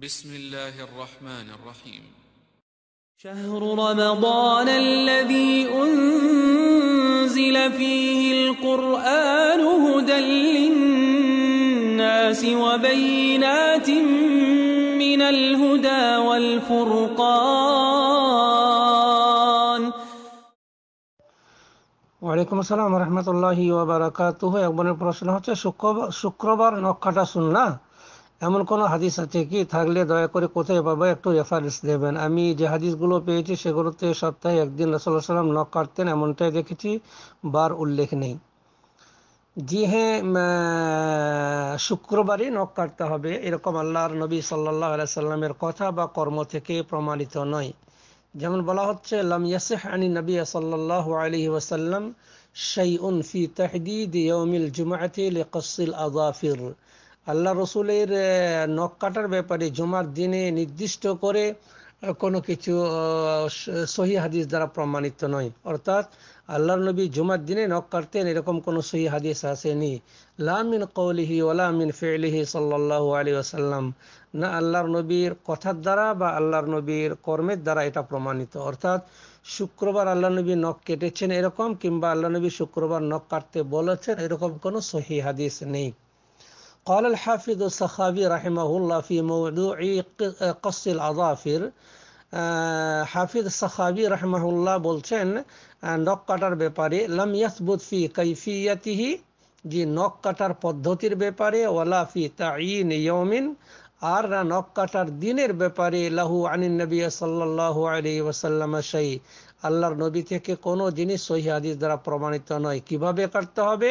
بسم الله الرحمن الرحيم شهر رمضان الذي أنزل فيه القرآن هدى للناس وبينات من الهدى والفرقان وعليكم السلام ورحمة الله وبركاته يقبل হচ্ছে শুক্রবার শুক্রবার নক্ষাটা سنة এমন কোন হাদিস আছে কি থাকলে দয়া করে কোথায় বাবা একটু রেফারেন্স দেবেন আমি যে হাদিসগুলো পেয়েছি সেগুলোতে সপ্তাহে একদিন রসল্লাহ সাল্লাম নখ কাটতেন এমনটাই দেখেছি বার উল্লেখ নেই জি হ্যাঁ শুক্রবারই নখ কাটতে হবে এরকম আল্লাহর নবী সাল্লাহ সাল্লামের কথা বা কর্ম থেকে প্রমাণিত নয় যেমন বলা হচ্ছে লাম ইয়াসিহ আনি নবী সাল্লাহ আলহি ওয়াসাল্লাম শাইউন ফি তাহদিদ ইয়ৌমিল জুমাতি লিকসিল আজাফির আল্লাহ রসুলের নখ কাটার ব্যাপারে জুমার দিনে নির্দিষ্ট করে কোনো কিছু সহি হাদিস দ্বারা প্রমাণিত নয় অর্থাৎ আল্লাহ নবী জুমার দিনে নখ কাটতেন এরকম কোনো সহি হাদিস আসেনি লামিন কৌলিহি ওলামিন ফেলিহি সাল্লাহ আলী আসাল্লাম না আল্লাহর নবীর কথার দ্বারা বা আল্লাহর নবীর কর্মের দ্বারা এটা প্রমাণিত অর্থাৎ শুক্রবার আল্লাহ নবী নখ কেটেছেন এরকম কিংবা আল্লাহ নবী শুক্রবার নখ কাটতে বলেছেন এরকম কোনো সহি হাদিস নেই قال الحافظ السخاوي رحمه الله في موضوع قص الأظافر হাফিজ সাহাবি রাহমাহুল্লাহ বলছেন নখ কাটার ব্যাপারে লাম ইয়াসবুত ফি কৈফিয়াতিহি যে নখ কাটার পদ্ধতির ব্যাপারে ওয়ালা ফি তাইন ইয়মিন আর না নখ কাটার দিনের ব্যাপারে লাহু আনিন নবী সাল্লাল্লাহু আলী ওসাল্লাম সাই আল্লাহর নবী থেকে কোনো জিনিস সহি হাদিস দ্বারা প্রমাণিত নয় কিভাবে কাটতে হবে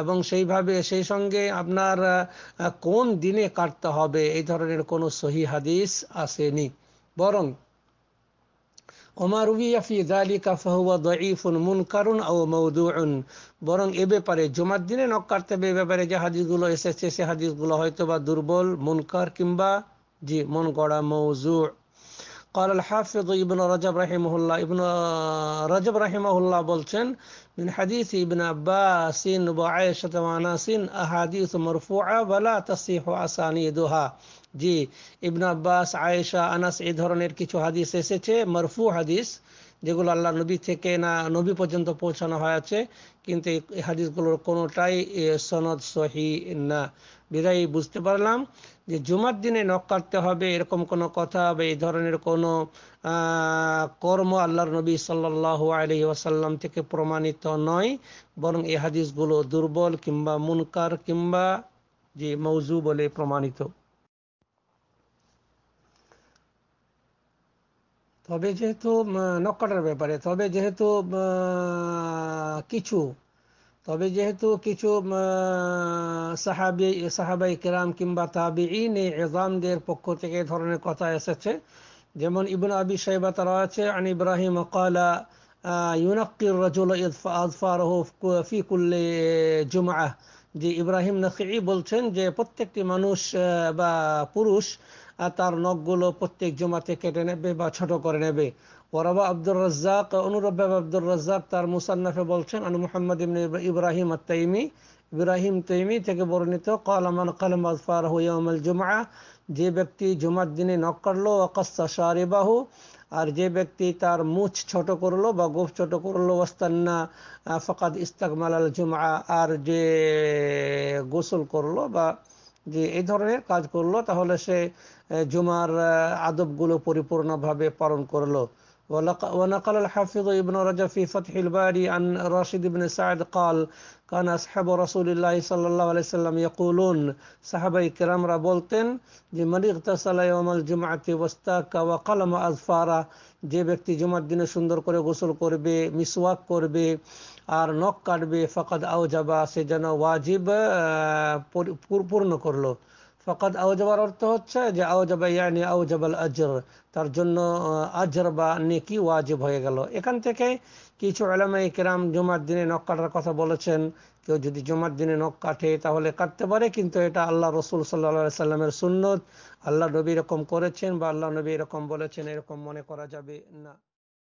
এবং সেইভাবে সেই সঙ্গে আপনার কোন দিনে কাটতে হবে এই ধরনের কোন সহি হাদিস আসেনি বরং বরং এ ব্যাপারে দিনে হবে এ ব্যাপারে যে হাদিসগুলো এসেছে সে হাদিসগুলো হয়তো বা দুর্বল মুনকার কিংবা জি মন গড়া মৌজু قال الحافظ ابن رجب رحمه الله ابن رجب رحمه الله বলছেন من حديث ابن عباس وعائشة وناس احاديث مرفوعة ولا تصيح اسانيدها জি ইবনু আব্বাস আয়েশা আনাস এই ধরনের কিছু হাদিস এসেছে মারফু হাদিস যেগুলো আল্লাহ নবী থেকে না নবী পর্যন্ত পৌঁছানো হয়েছে কিন্তু এই হাদিসগুলোর কোনোটাই সনদ সহি না বিদায় বুঝতে পারলাম যে জুমার দিনে নখ কাটতে হবে এরকম কোনো কথা বা এই ধরনের কোনো কর্ম আল্লাহর নবী সাল্লাহ আলি ওয়াসাল্লাম থেকে প্রমাণিত নয় বরং এই হাদিসগুলো দুর্বল কিংবা মুনকার কিংবা যে মৌজু বলে প্রমাণিত তবে যেহেতু নককাটার ব্যাপারে তবে যেহেতু কিছু তবে যেহেতু কিছু সাহাবি সাহাবাই কেরাম কিংবা তাহাবি ইন এজামদের পক্ষ থেকে ধরনের কথা এসেছে যেমন ইবন আবি সাহেবা তারা আছে আন ইব্রাহিম কালা ইউনাক্কির রাজুল আজফারহ ফি কুল্লি জুমআ যে ইব্রাহিম নাকি বলছেন যে প্রত্যেকটি মানুষ বা পুরুষ তার নখগুলো প্রত্যেক জমাতে কেটে নেবে বা ছোট করে নেবে ওরাবা আব্দুর রাজ্জাক অনুরব্বা আব্দুর রাজ্জাক তার মুসান্নাফে বলছেন আনু মোহাম্মদ ইমনি ইব্রাহিম আত্তাইমি ইব্রাহিম তৈমি থেকে বর্ণিত কালামান কালাম আজফার হুয়াউমাল জুমা যে ব্যক্তি জুমার দিনে নখ কাটলো অকাস্তা আর যে ব্যক্তি তার মুছ ছোট করলো বা গোফ ছোট করলো অস্তান্না ফকাত ইস্তাকমাল আল জুমা আর যে গোসল করলো বা যে এই ধরনের কাজ করলো তাহলে সে জুমার আদবগুলো পরিপূর্ণভাবে পালন করলো ونقل الحافظ ابن رجب في فتح الباري عن راشد بن سعد قال كان أصحاب رسول الله صلى الله عليه وسلم يقولون صحابة الكرام رابولتن من اغتسل يوم الجمعة واستاك وقلم أظفارا যে ব্যক্তি জুমার দিনে সুন্দর করে গোসল করবে মিসওয়াক করবে আর নখ কাটবে ফকাদ আও যাবা সে যেন ওয়াজিব পূর্ণ করলো ফকাত আওজাবার অর্থ হচ্ছে যে আওজাবা ইয়ানি আওজাবাল আজর তার জন্য আজর বা নেকি ওয়াজিব হয়ে গেল এখান থেকে কিছু আলামাই কেরাম জুমার দিনে নখ কাটার কথা বলেছেন কেউ যদি জুমার দিনে নখ কাটে তাহলে কাটতে পারে কিন্তু এটা আল্লাহ রসুল সাল্লা সাল্লামের সুন্নত আল্লাহ নবী এরকম করেছেন বা আল্লাহ নবী এরকম বলেছেন এরকম মনে করা যাবে না